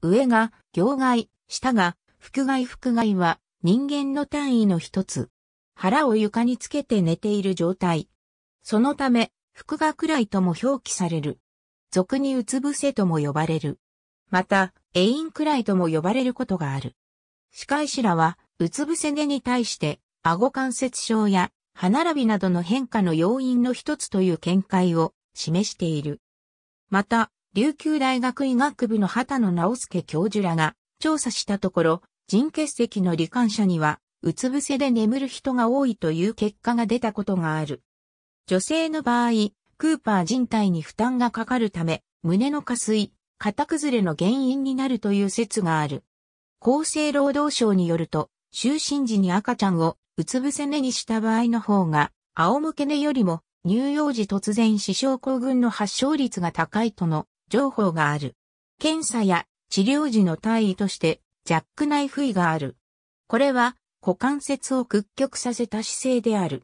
上が行外、下が腹外腹外は人間の単位の一つ。腹を床につけて寝ている状態。そのため、腹がくらいとも表記される。俗にうつ伏せとも呼ばれる。また、永遠くらいとも呼ばれることがある。司会師らは、うつ伏せ寝に対して、顎関節症や歯並びなどの変化の要因の一つという見解を示している。また、琉球大学医学部の畑野直介教授らが調査したところ、腎結石の罹患者には、うつ伏せで眠る人が多いという結果が出たことがある。女性の場合、クーパー人体に負担がかかるため、胸の下垂、肩崩れの原因になるという説がある。厚生労働省によると、就寝時に赤ちゃんをうつ伏せ寝にした場合の方が、仰向け寝よりも乳幼児突然死症候群の発症率が高いとの情報がある。検査や治療時の単位としてジャックナイフ位がある。これは股関節を屈曲させた姿勢である。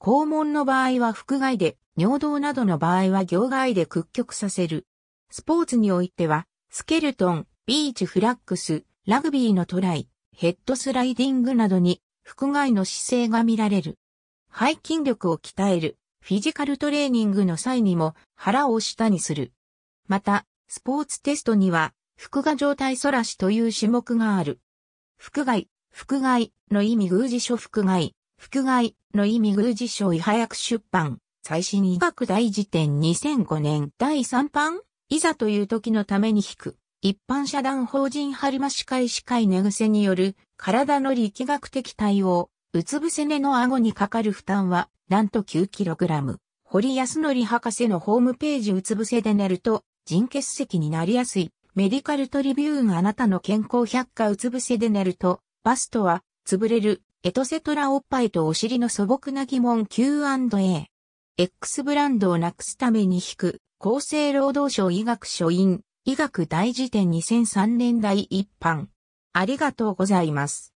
肛門の場合は腹外で、尿道などの場合は行外で屈曲させる。スポーツにおいては、スケルトン、ビーチフラックス、ラグビーのトライ、ヘッドスライディングなどに、腹外の姿勢が見られる。背筋力を鍛える、フィジカルトレーニングの際にも、腹を下にする。また、スポーツテストには、副画状態空しという種目がある。副外、副外の意味偶事書副外、副外の意味偶事書違早く出版、最新医学大辞典2005年第3版、いざという時のために引く。一般社団法人春増歯科医師会寝癖による体の力学的対応、うつ伏せ根の顎にかかる負担は、なんと 9kg。堀康則博士のホームページうつ伏せで寝ると、人血石になりやすい。メディカルトリビューンあなたの健康百科うつ伏せで寝ると、バストは、潰れる、エトセトラおっぱいとお尻の素朴な疑問 Q&A。X ブランドをなくすために引く、厚生労働省医学書院、医学大辞典2003年代一般。ありがとうございます。